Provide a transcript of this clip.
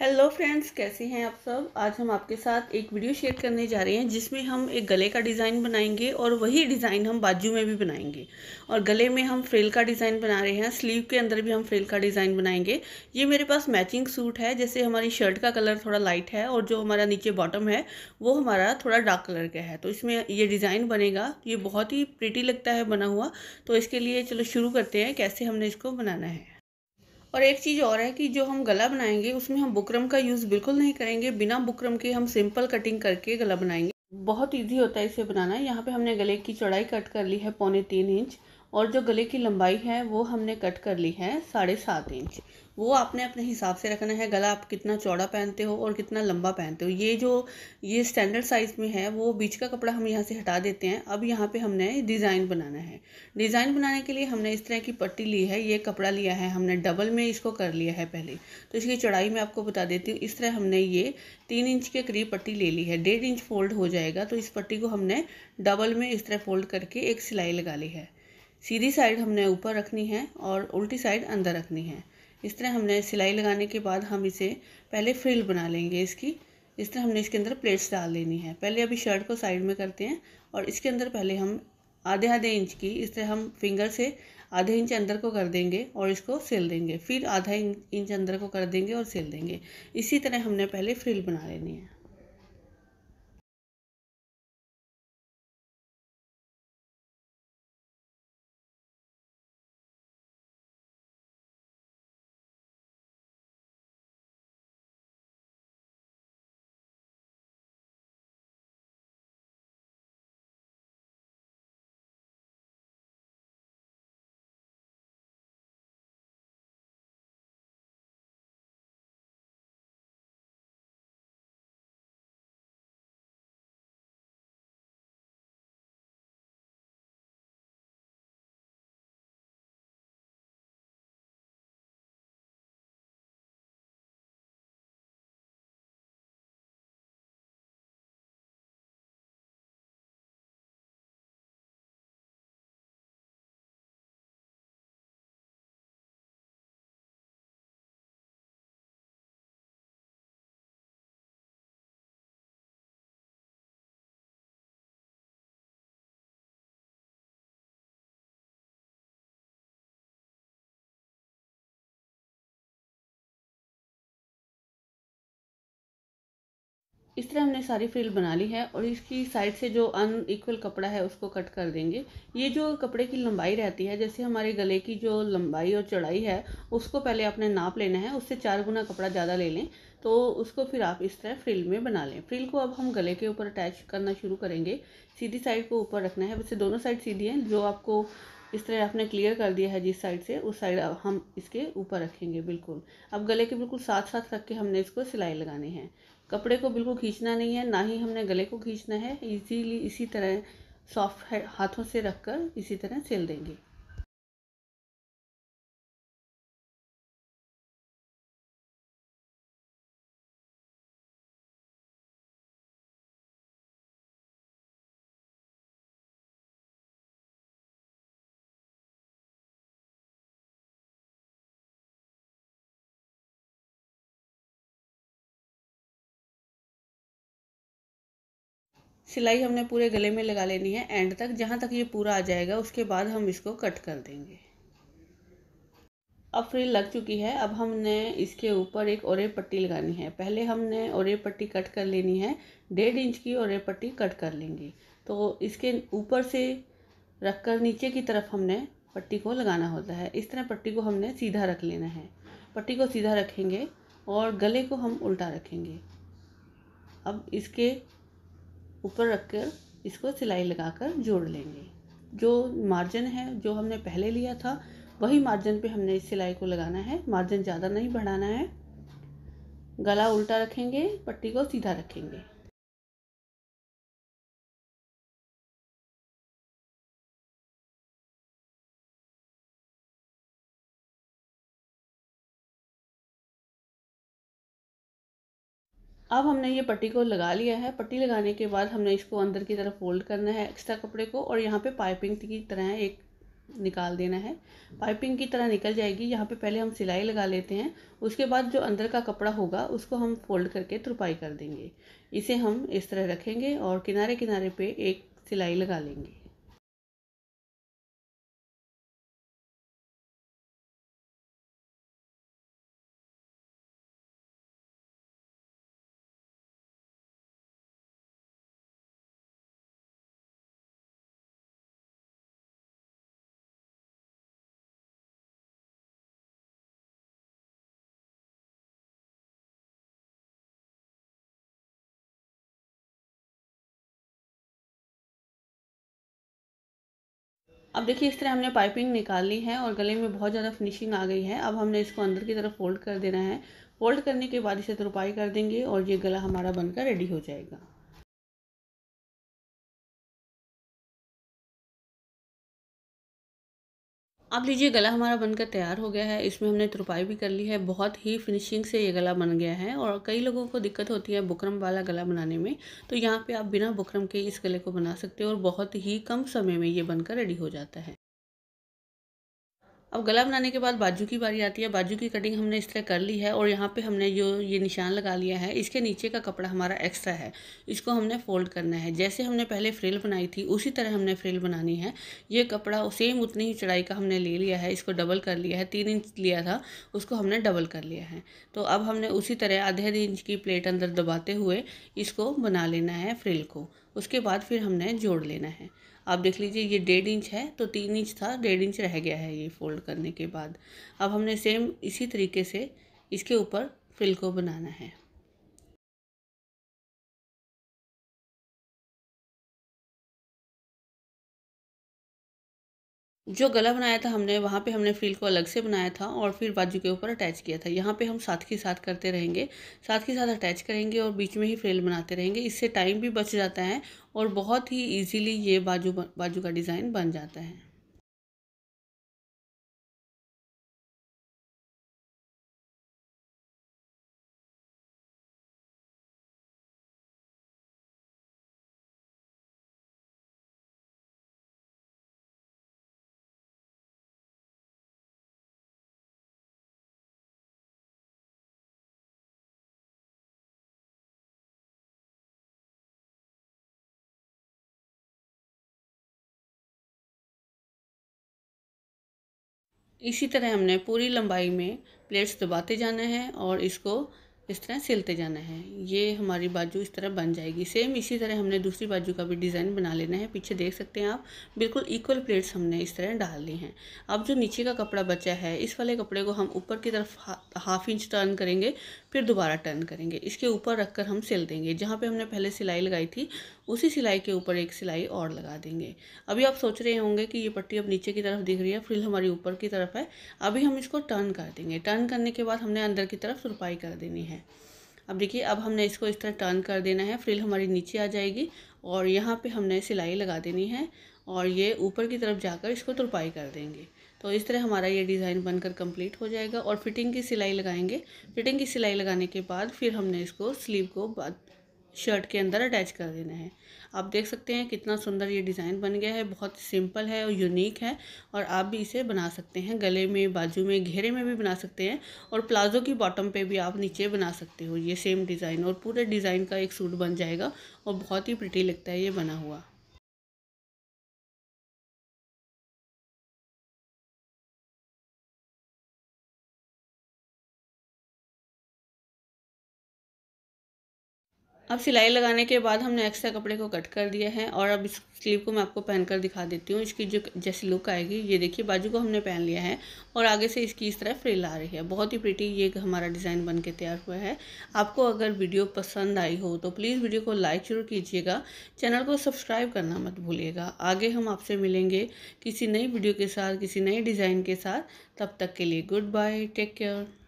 hello friends कैसे हैं आप सब आज हम आपके साथ एक वीडियो शेयर करने जा रहे हैं जिसमें हम एक गले का डिज़ाइन बनाएंगे और वही डिज़ाइन हम बाजू में भी बनाएंगे और गले में हम फ्रेल का डिज़ाइन बना रहे हैं स्लीव के अंदर भी हम फ्रेल का डिज़ाइन बनाएंगे ये मेरे पास मैचिंग सूट है जैसे हमारी शर्ट का कलर थोड़ा लाइट है और जो हमारा नीचे बॉटम है वो हमारा थोड़ा डार्क कलर का है तो इसमें ये डिज़ाइन बनेगा ये बहुत ही प्रिटी लगता है बना हुआ तो इसके लिए चलो शुरू करते हैं कैसे हमने इसको बनाना है और एक चीज़ और है कि जो हम गला बनाएंगे उसमें हम बुकरम का यूज़ बिल्कुल नहीं करेंगे बिना बुकरम के हम सिंपल कटिंग करके गला बनाएंगे बहुत इजी होता है इसे बनाना यहाँ पे हमने गले की चौड़ाई कट कर ली है पौने तीन इंच और जो गले की लंबाई है वो हमने कट कर ली है साढ़े सात इंच वो आपने अपने हिसाब से रखना है गला आप कितना चौड़ा पहनते हो और कितना लंबा पहनते हो ये जो ये स्टैंडर्ड साइज़ में है वो बीच का कपड़ा हम यहाँ से हटा देते हैं अब यहाँ पे हमने डिज़ाइन बनाना है डिज़ाइन बनाने के लिए हमने इस तरह की पट्टी ली है ये कपड़ा लिया है हमने डबल में इसको कर लिया है पहले तो इसकी चौड़ाई मैं आपको बता देती हूँ इस तरह हमने ये तीन इंच के करीब पट्टी ले ली है डेढ़ इंच फोल्ड हो जाएगा तो इस पट्टी को हमने डबल में इस तरह फोल्ड करके एक सिलाई लगा ली है सीधी साइड हमने ऊपर रखनी है और उल्टी साइड अंदर रखनी है इस तरह हमने सिलाई लगाने के बाद हम इसे पहले फ्रिल बना लेंगे इसकी इस तरह हमने इसके अंदर प्लेट्स डाल लेनी है पहले अभी शर्ट को साइड में करते हैं और इसके अंदर पहले हम आधे आधे इंच की इस तरह हम फिंगर से आधे इंच अंदर को कर देंगे और इसको सिल देंगे फिर आधा इंच अंदर को कर देंगे और सिल देंगे इसी तरह हमने पहले फ्रिल बना लेनी है इस तरह हमने सारी फ्रिल बना ली है और इसकी साइड से जो अनइक्वल कपड़ा है उसको कट कर देंगे ये जो कपड़े की लंबाई रहती है जैसे हमारे गले की जो लंबाई और चौड़ाई है उसको पहले आपने नाप लेना है उससे चार गुना कपड़ा ज़्यादा ले लें तो उसको फिर आप इस तरह फ्रिल में बना लें फ्रिल को अब हम गले के ऊपर अटैच करना शुरू करेंगे सीधी साइड को ऊपर रखना है वैसे दोनों साइड सीधी हैं जो आपको इस तरह आपने क्लियर कर दिया है जिस साइड से उस साइड हम इसके ऊपर रखेंगे बिल्कुल अब गले के बिल्कुल साथ साथ रख के हमने इसको सिलाई लगानी है कपड़े को बिल्कुल खींचना नहीं है ना ही हमने गले को खींचना है इजीली इसी तरह सॉफ्ट हाथों से रखकर इसी तरह सिल देंगे सिलाई हमने पूरे गले में लगा लेनी है एंड तक जहाँ तक ये पूरा आ जाएगा उसके बाद हम इसको कट कर देंगे अब फ्रिल लग चुकी है अब हमने इसके ऊपर एक और पट्टी लगानी है पहले हमने और पट्टी कट कर लेनी है डेढ़ इंच की और पट्टी कट कर लेंगे तो इसके ऊपर से रख कर नीचे की तरफ हमने पट्टी को लगाना होता है इस तरह पट्टी को हमने सीधा रख लेना है पट्टी को सीधा रखेंगे और गले को हम उल्टा रखेंगे अब इसके ऊपर रख कर इसको सिलाई लगाकर जोड़ लेंगे जो मार्जिन है जो हमने पहले लिया था वही मार्जिन पे हमने इस सिलाई को लगाना है मार्जिन ज़्यादा नहीं बढ़ाना है गला उल्टा रखेंगे पट्टी को सीधा रखेंगे अब हमने ये पट्टी को लगा लिया है पट्टी लगाने के बाद हमने इसको अंदर की तरफ फोल्ड करना है एक्स्ट्रा कपड़े को और यहाँ पे पाइपिंग की तरह एक निकाल देना है पाइपिंग की तरह निकल जाएगी यहाँ पे पहले हम सिलाई लगा लेते हैं उसके बाद जो अंदर का कपड़ा होगा उसको हम फोल्ड करके तुरपाई कर देंगे इसे हम इस तरह रखेंगे और किनारे किनारे पे एक सिलाई लगा लेंगे अब देखिए इस तरह हमने पाइपिंग निकाल ली है और गले में बहुत ज़्यादा फिनिशिंग आ गई है अब हमने इसको अंदर की तरफ फोल्ड कर देना है फोल्ड करने के बाद इसे तुरपाई कर देंगे और ये गला हमारा बनकर रेडी हो जाएगा आप लीजिए गला हमारा बनकर तैयार हो गया है इसमें हमने तुरपाई भी कर ली है बहुत ही फिनिशिंग से ये गला बन गया है और कई लोगों को दिक्कत होती है बुकरम वाला गला बनाने में तो यहाँ पे आप बिना बुकरम के इस गले को बना सकते हो और बहुत ही कम समय में ये बनकर रेडी हो जाता है अब गला बनाने के बाद बाजू की बारी आती है बाजू की कटिंग हमने इस तरह कर ली है और यहाँ पे हमने जो ये निशान लगा लिया है इसके नीचे का कपड़ा हमारा एक्स्ट्रा है इसको हमने फोल्ड करना है जैसे हमने पहले फ्रिल बनाई थी उसी तरह हमने फ्रिल बनानी है ये कपड़ा सेम उतनी ही चढ़ाई का हमने ले लिया है इसको डबल कर लिया है तीन इंच लिया था उसको हमने डबल कर लिया है तो अब हमने उसी तरह आधे आधे इंच की प्लेट अंदर दबाते हुए इसको बना लेना है फ्रिल को उसके बाद फिर हमने जोड़ लेना है आप देख लीजिए ये डेढ़ इंच है तो तीन इंच था डेढ़ इंच रह गया है ये फोल्ड करने के बाद अब हमने सेम इसी तरीके से इसके ऊपर फिल को बनाना है जो गला बनाया था हमने वहाँ पे हमने फ्रील को अलग से बनाया था और फिर बाजू के ऊपर अटैच किया था यहाँ पे हम साथ के साथ करते रहेंगे साथ के साथ अटैच करेंगे और बीच में ही फ्रेल बनाते रहेंगे इससे टाइम भी बच जाता है और बहुत ही इजीली ये बाजू बाजू का डिज़ाइन बन जाता है इसी तरह हमने पूरी लंबाई में प्लेट्स दबाते जाना है और इसको इस तरह सिलते जाना है ये हमारी बाजू इस तरह बन जाएगी सेम इसी तरह हमने दूसरी बाजू का भी डिज़ाइन बना लेना है पीछे देख सकते हैं आप बिल्कुल इक्वल प्लेट्स हमने इस तरह डाल ली हैं अब जो नीचे का कपड़ा बचा है इस वाले कपड़े को हम ऊपर की तरफ हा, हाफ इंच टर्न करेंगे फिर दोबारा टर्न करेंगे इसके ऊपर रख कर हम सिल देंगे जहाँ पर हमने पहले सिलाई लगाई थी उसी सिलाई के ऊपर एक सिलाई और लगा देंगे अभी आप सोच रहे होंगे कि ये पट्टी अब नीचे की तरफ दिख रही है फ्रिल हमारी ऊपर की तरफ है अभी हम इसको टर्न कर देंगे टर्न करने के बाद हमने अंदर की तरफ सुरपाई कर देनी है अब देखिए अब हमने इसको इस तरह टर्न कर देना है फ्रिल हमारी नीचे आ जाएगी और यहाँ पर हमने सिलाई लगा देनी है और ये ऊपर की तरफ जाकर इसको तुरपाई कर देंगे तो इस तरह हमारा ये डिज़ाइन बनकर कंप्लीट हो जाएगा और फिटिंग की सिलाई लगाएंगे फिटिंग की सिलाई लगाने के बाद फिर हमने इसको स्लीव को शर्ट के अंदर अटैच कर देना है आप देख सकते हैं कितना सुंदर ये डिज़ाइन बन गया है बहुत सिंपल है और यूनिक है और आप भी इसे बना सकते हैं गले में बाजू में घेरे में भी बना सकते हैं और प्लाजो की बॉटम पे भी आप नीचे बना सकते हो ये सेम डिज़ाइन और पूरे डिज़ाइन का एक सूट बन जाएगा और बहुत ही प्रिटी लगता है ये बना हुआ अब सिलाई लगाने के बाद हमने एक्स्ट्रा कपड़े को कट कर दिया है और अब इस स्लीव को मैं आपको पहन कर दिखा देती हूँ इसकी जो जैसी लुक आएगी ये देखिए बाजू को हमने पहन लिया है और आगे से इसकी इस तरह फ्रिल आ रही है बहुत ही प्रिटी ये हमारा डिज़ाइन बन के तैयार हुआ है आपको अगर वीडियो पसंद आई हो तो प्लीज़ वीडियो को लाइक जरूर कीजिएगा चैनल को सब्सक्राइब करना मत भूलिएगा आगे हम आपसे मिलेंगे किसी नई वीडियो के साथ किसी नए डिज़ाइन के साथ तब तक के लिए गुड बाय टेक केयर